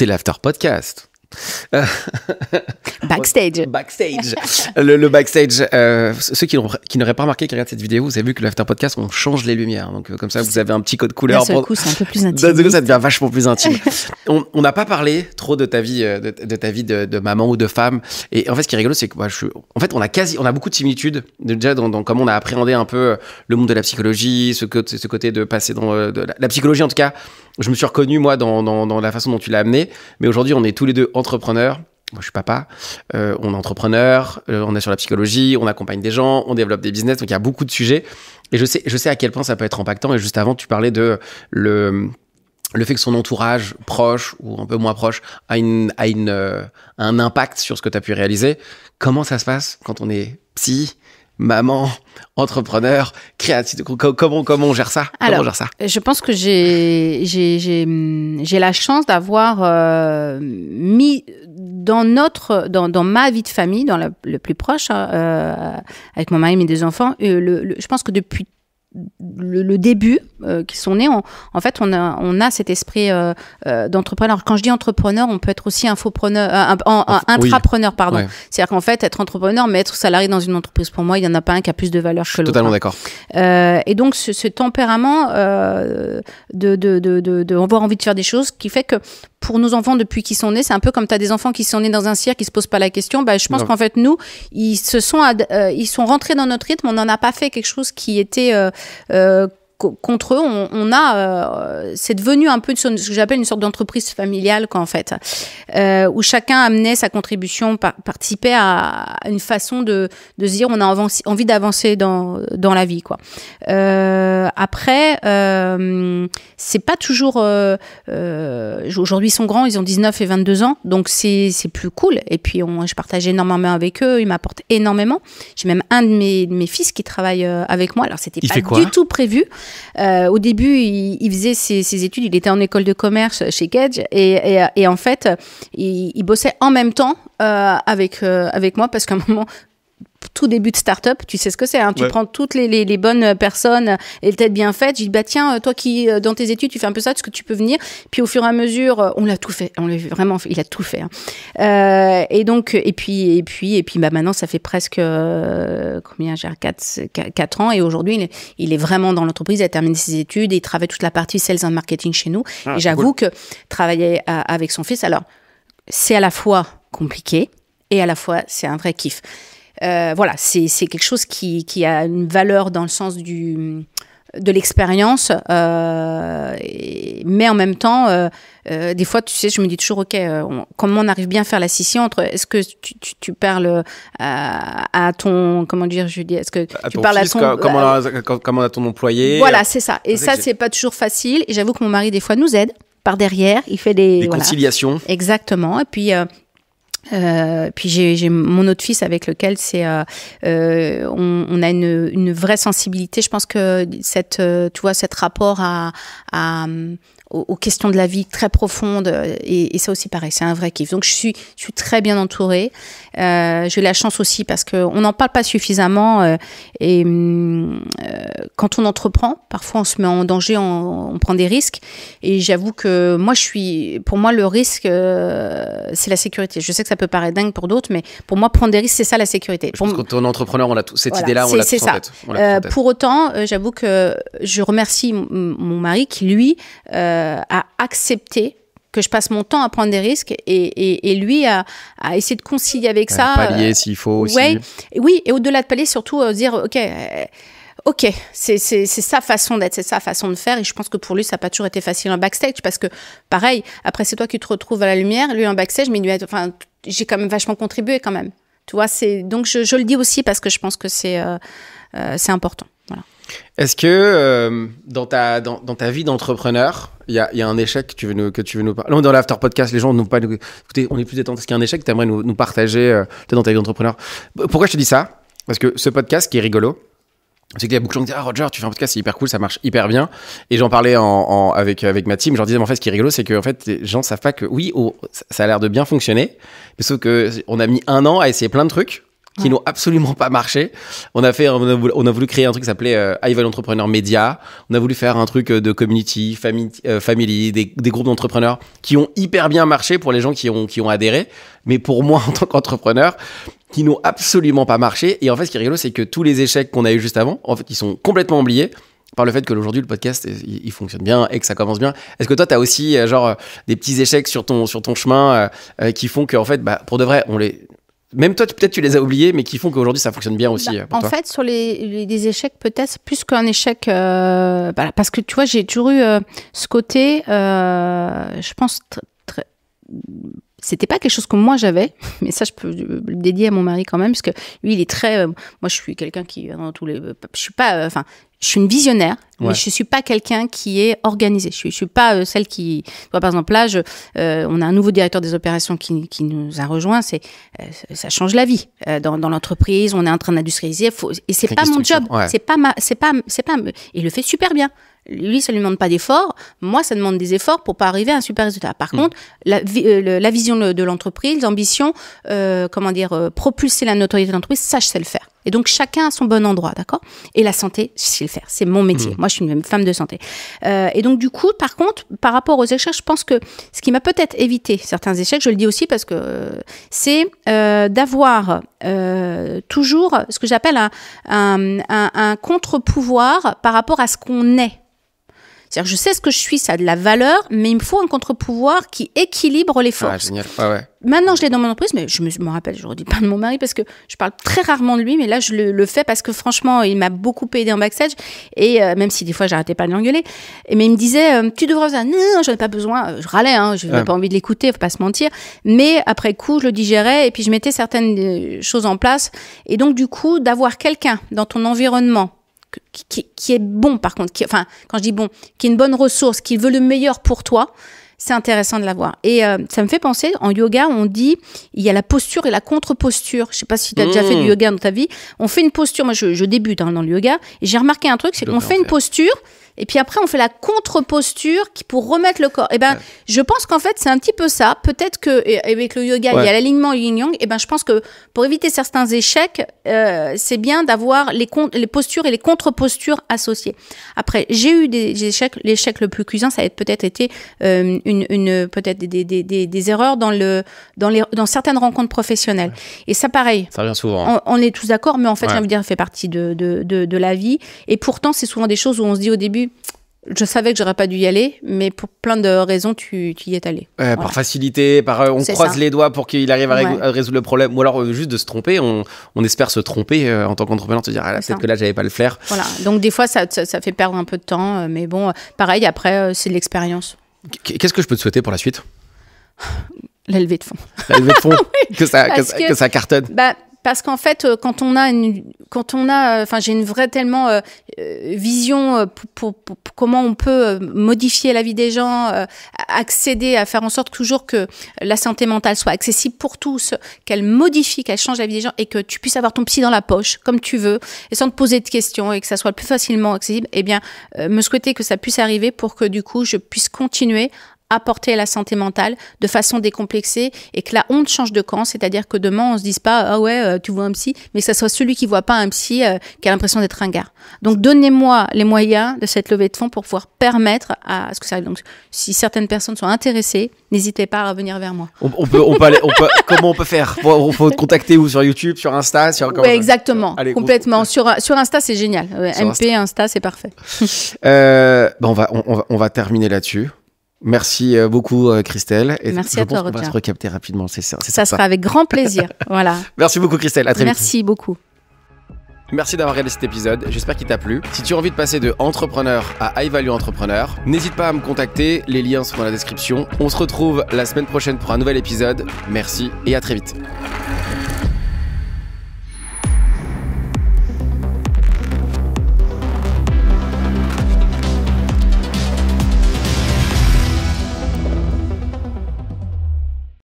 c'est l'after podcast. backstage. backstage. Le, backstage. Euh, ceux qui, qui n'auraient pas remarqué, qui regardent cette vidéo, vous avez vu que l'after podcast, on change les lumières. Donc, euh, comme ça, vous avez un petit code couleur. D'un coup, c'est un peu plus intime. D'un coup, ça devient vachement plus intime. on n'a pas parlé trop de ta vie, euh, de, ta vie de, maman ou de femme. Et en fait, ce qui est rigolo, c'est que moi, je, en fait, on a quasi, on a beaucoup de similitudes déjà dans, comment on a appréhendé un peu le monde de la psychologie, ce, côté, ce côté de passer dans la psychologie en tout cas je me suis reconnu, moi, dans, la façon dont tu l'as amené. Mais aujourd'hui, on est tous les deux entrepreneurs. Moi, je suis papa. Euh, on est entrepreneur. Euh, on est sur la psychologie. On accompagne des gens. On développe des business. Donc, il y a beaucoup de sujets. Et je sais, je sais à quel point ça peut être impactant. Et juste avant, tu parlais de le le fait que son entourage proche ou un peu moins proche a, une, une, euh, un impact sur ce que tu as pu réaliser. Comment ça se passe quand on est psy maman, entrepreneur, créative comment, comment on gère ça Alors, comment ça Je pense que j'ai, j'ai, j'ai, la chance d'avoir euh, mis dans notre, dans, ma vie de famille, dans le plus proche, hein, euh, avec mon mari et mes deux enfants, euh, je pense que depuis le, début euh, qui sont nés, en en fait, on a, on a cet esprit euh, euh, d'entrepreneur. quand je dis entrepreneur, on peut être aussi infopreneur, euh, un, intrapreneur, pardon. C'est-à-dire qu'en fait, être entrepreneur, mais être salarié dans une entreprise, pour moi, il n'y en a pas un qui a plus de valeur que l'autre. Totalement hein. d'accord. et donc, ce, ce tempérament de, de, de, de, avoir envie de faire des choses qui fait que pour nos enfants depuis qu'ils sont nés, c'est un peu comme tu as des enfants qui sont nés dans un cirque, qui se posent pas la question. Bah, je pense qu'en fait, nous, ils se sont, ils sont rentrés dans notre rythme. On n'en a pas fait quelque chose qui était euh, contre eux, on, a, euh, c'est devenu un peu ce que j'appelle une sorte d'entreprise familiale, quoi, en fait, euh, où chacun amenait sa contribution, participait à une façon de, de se dire on a envie d'avancer dans, dans la vie, quoi. Euh, après, euh, c'est pas toujours. Aujourd'hui, ils sont grands, ils ont 19 et 22 ans, donc c'est plus cool. Et puis, je partage énormément avec eux, ils m'apportent énormément. J'ai même un de mes, mes fils qui travaille avec moi, alors c'était pas du tout prévu. Euh, au début, il, faisait ses, études, il était en école de commerce chez Gage et, en fait, il, bossait en même temps euh, avec, euh, avec moi parce qu'à un moment, tout début de start-up, tu sais ce que c'est. Hein. tu prends toutes les, bonnes personnes et les bien faites. Je dis, bah tiens, euh, toi qui, euh, dans tes études, tu fais un peu ça, est-ce que tu peux venir Puis au fur et à mesure, euh, on l'a tout fait. On l'a vraiment fait. Il a tout fait. Hein. et donc, et puis, et puis, et puis, bah maintenant, ça fait presque, combien j'ai 4, ans. Et aujourd'hui, il, est vraiment dans l'entreprise. Il a terminé ses études et il travaille toute la partie sales and marketing chez nous. Ah, et j'avoue que travailler avec son fils, alors, c'est à la fois compliqué et à la fois, c'est un vrai kiff. Euh, voilà, c'est quelque chose qui, qui, a une valeur dans le sens du, de l'expérience, euh, mais en même temps, euh, des fois, tu sais, je me dis toujours, ok, comment on arrive bien à faire la scission entre est-ce que tu, tu, parles à, ton, comment dire, je dis, est-ce que à tu parles à ton, comment, à ton employé, voilà, c'est ça. Et ça, c'est pas toujours facile. Et j'avoue que mon mari des fois nous aide par derrière, il fait des, des conciliations, exactement. Et puis euh, puis j'ai mon autre fils avec lequel c'est euh, euh, on, on, a une, une, vraie sensibilité. Je pense que cette euh, tu vois cette rapport à, à aux, questions de la vie très profondes. Euh, et, ça aussi, pareil, c'est un vrai kiff. Donc, je suis, je suis très bien entourée. Euh, j'ai la chance aussi parce qu'on n'en parle pas suffisamment. Euh, et hum, quand on entreprend, parfois on se met en danger, on, prend des risques. Et j'avoue que moi, je suis, pour moi, le risque, c'est la sécurité. Je sais que ça peut paraître dingue pour d'autres, mais pour moi, prendre des risques, c'est ça la sécurité. Je pense quand on est entrepreneur, on a tout, cette idée-là, on l'a tout Pour autant, j'avoue que je remercie mon mari qui, lui, à euh, accepter que je passe mon temps à prendre des risques et, et, lui à, essayer de concilier avec ça. Euh, pallier s'il faut aussi. oui, et au-delà de pallier, surtout euh, dire, OK, OK, c'est sa façon d'être, c'est sa façon de faire. Et je pense que pour lui, ça n'a pas toujours été facile en backstage parce que, pareil, après, c'est toi qui te retrouves à la lumière, lui en backstage, mais lui, enfin, j'ai quand même vachement contribué quand même. Tu vois, c'est donc je, je, le dis aussi parce que je pense que c'est c'est important. Est-ce que euh, dans, ta, dans, dans ta vie d'entrepreneur, il y, y a, un échec que tu veux nous, que tu veux nous parler Dans l'after podcast, les gens n'ont pas. Écoutez, on est plus détendu. Est-ce qu'il y a un échec que tu aimerais nous, partager euh, dans ta vie d'entrepreneur Pourquoi je te dis ça Parce que ce podcast qui est rigolo, c'est qu'il y a beaucoup de gens qui disent Ah, Roger, tu fais un podcast, c'est hyper cool, ça marche hyper bien. Et j'en parlais en, avec, avec ma team. Je leur disais, mais en fait, ce qui est rigolo, c'est que en fait, les gens savent pas que oui, oh, ça a l'air de bien fonctionner. Mais sauf qu'on a mis un an à essayer plein de trucs qui n'ont absolument pas marché. On a fait, on a voulu, créer un truc qui s'appelait euh, High Entrepreneur Media. On a voulu faire un truc euh, de community, family, euh, family des, groupes d'entrepreneurs qui ont hyper bien marché pour les gens qui ont, qui ont adhéré. Mais pour moi, en tant qu'entrepreneur, qui n'ont absolument pas marché. Et en fait, ce qui est rigolo, c'est que tous les échecs qu'on a eu juste avant, en fait, ils sont complètement oubliés par le fait que aujourd'hui le podcast euh, il, fonctionne bien et que ça commence bien. Est-ce que toi tu as aussi genre des petits échecs sur ton sur ton chemin qui font que en fait bah, pour de vrai on les même toi, peut-être tu les as oubliés, mais qui font qu'aujourd'hui ça fonctionne bien aussi. Bah, en fait, sur les, échecs, peut-être plus qu'un échec, euh, bah, parce que tu vois, j'ai toujours eu euh, ce côté, euh, je pense, très c'était pas quelque chose que moi j'avais, mais ça je peux euh, le dédier à mon mari quand même, parce que lui il est très, euh, moi je suis quelqu'un qui dans tous les, euh, je suis pas, enfin, je suis une visionnaire, mais je suis pas quelqu'un qui est organisé. Je suis, suis pas celle qui, toi, par exemple là, je, on a un nouveau directeur des opérations qui, nous a rejoint, c'est, ça change la vie dans, l'entreprise, on est en train d'industrialiser, et c'est pas mon job, c'est pas ma, c'est pas, c'est pas, il le fait super bien lui, ça lui demande pas d'efforts. Moi, ça demande des efforts pour pas arriver à un super résultat. Par mm. contre, la, euh, vision de, l'entreprise, l'ambition, euh, comment dire, euh, propulser la notoriété de l'entreprise, ça, je sais le faire. Et donc, chacun a son bon endroit, d'accord Et la santé, je sais le faire. C'est mon métier. Mm. Moi, je suis une femme de santé. Euh, et donc, du coup, par contre, par rapport aux échecs, je pense que ce qui m'a peut-être évité certains échecs, je le dis aussi parce que c'est d'avoir toujours ce que j'appelle un, un, un contre-pouvoir par rapport à ce qu'on est. C'est-à-dire, je sais ce que je suis, ça a de la valeur, mais il me faut un contre-pouvoir qui équilibre les ah, forces. ouais. Maintenant, je l'ai dans mon entreprise, mais je me rappelle, je redis pas de mon mari parce que je parle très rarement de lui, mais là, je le, fais parce que franchement, il m'a beaucoup aidé en backstage. Et euh, même si des fois, j'arrêtais pas de l'engueuler, mais il me disait, euh, tu devrais faire, non, j'en ai pas besoin. Je râlais, hein, je n'avais pas envie de l'écouter, faut pas se mentir. Mais après coup, je le digérais et puis je mettais certaines euh, choses en place. Et donc, du coup, d'avoir quelqu'un dans ton environnement qui, est bon par contre, enfin quand je dis bon, qui est une bonne ressource, qui veut le meilleur pour toi, c'est intéressant de l'avoir. Et euh, ça me fait penser, en yoga, on dit, il y a la posture et la contre-posture. Je sais pas si tu as déjà fait du mmh. yoga dans ta vie. On fait une posture, moi je, débute hein, dans le yoga, j'ai remarqué un truc, c'est qu'on fait une posture, et puis après on fait la contre-posture pour remettre le corps. Et eh ben, je pense qu'en fait c'est un petit peu ça. Peut-être que avec le yoga il y a l'alignement yin-yang. Et eh ben, je pense que pour éviter certains échecs, euh, c'est bien d'avoir les, les postures et les contre-postures associées. Après, j'ai eu des, échecs. L'échec le plus cuisant, ça a peut-être été euh, une, peut-être des, erreurs dans le dans les dans certaines rencontres professionnelles. Et ça, pareil. Ça revient souvent. Hein. On, est tous d'accord, mais en fait, je veut dire, fait partie de la vie. Et pourtant, c'est souvent des choses où on se dit au début je savais que j'aurais pas dû y aller, mais pour plein de raisons, tu, y es allé. Par facilité, par euh, on croise les doigts pour qu'il arrive à, résoudre le problème, ou alors euh, juste de se tromper. On, espère se tromper euh, en tant qu'entrepreneur, te dire ah, peut-être que là j'avais pas le flair. Voilà. Donc des fois ça, ça, fait perdre un peu de temps, mais bon, pareil après c'est l'expérience. Qu'est-ce que je peux te souhaiter pour la suite La de fonds. La de fonds, que, ça, que, ça cartonne. Bah, parce qu'en fait, euh, quand on a une, quand on a, euh, enfin, j'ai une vraie tellement euh, vision pour, comment on peut modifier la vie des gens, accéder à faire en sorte toujours que la santé mentale soit accessible pour tous, qu'elle modifie, qu'elle change la vie des gens et que tu puisses avoir ton psy dans la poche comme tu veux et sans te poser de questions et que ça soit plus facilement accessible. Eh bien, me souhaiter que ça puisse arriver pour que du coup, je puisse continuer apporter à la santé mentale de façon décomplexée et que la honte change de camp, c'est-à-dire que demain on se dise pas ah ouais euh, tu vois un psy, mais que ça soit celui qui voit pas un psy euh, qui a l'impression d'être un gars. Donc donnez-moi les moyens de cette levée de fonds pour pouvoir permettre à ce que ça Donc si certaines personnes sont intéressées, n'hésitez pas à venir vers moi. On, peut, on peut, on peut comment on peut faire faut te contacter ou sur YouTube, sur Insta, sur exactement, complètement sur sur Insta c'est génial. MP Insta, c'est parfait. Euh, on va on va on va terminer là-dessus. Merci euh, beaucoup euh, Christelle. Et Merci je à toi, on va se recapter rapidement, c'est ça. Ça sera avec grand plaisir. voilà. Merci beaucoup Christelle, à très vite. Merci beaucoup. Merci d'avoir regardé cet épisode, j'espère qu'il t'a plu. Si tu as envie de passer de entrepreneur à high value entrepreneur, n'hésite pas à me contacter, les liens sont dans la description. On se retrouve la semaine prochaine pour un nouvel épisode. Merci et à très vite.